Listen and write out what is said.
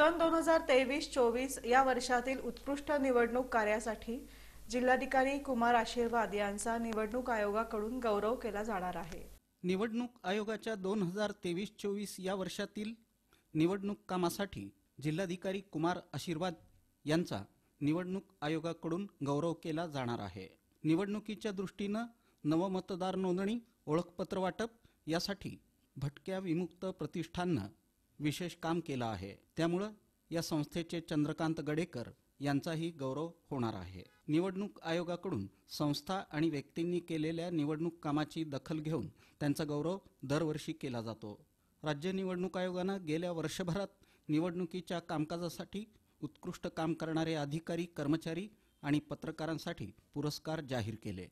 सन दोन हजार तेवीस चोवीस या वर्षातील उत्कृष्ट निवडणूक कार्यासाठी जिल्हाधिकारी कुमार आशीर्वाद यांचा निवडणूक आयोगाकडून गौरव केला जाणार आहे निवडणूक आयोगाच्या दोन हजार तेवीस चोवीस या वर्षातील निवडणूक कामासाठी जिल्हाधिकारी कुमार आशीर्वाद यांचा निवडणूक आयोगाकडून गौरव केला जाणार आहे निवडणुकीच्या दृष्टीनं नवमतदार नोंदणी ओळखपत्र वाटप यासाठी भटक्या विमुक्त प्रतिष्ठाननं विशेष काम केलं आहे त्यामुळं या संस्थेचे चंद्रकांत गडेकर यांचाही गौरव होणार आहे निवडणूक आयोगाकडून संस्था आणि व्यक्तींनी केलेल्या निवडणूक कामाची दखल घेऊन त्यांचा गौरव दरवर्षी केला जातो राज्य निवडणूक आयोगानं गेल्या वर्षभरात निवडणुकीच्या कामकाजासाठी उत्कृष्ट काम करणारे अधिकारी कर्मचारी आणि पत्रकारांसाठी पुरस्कार जाहीर केले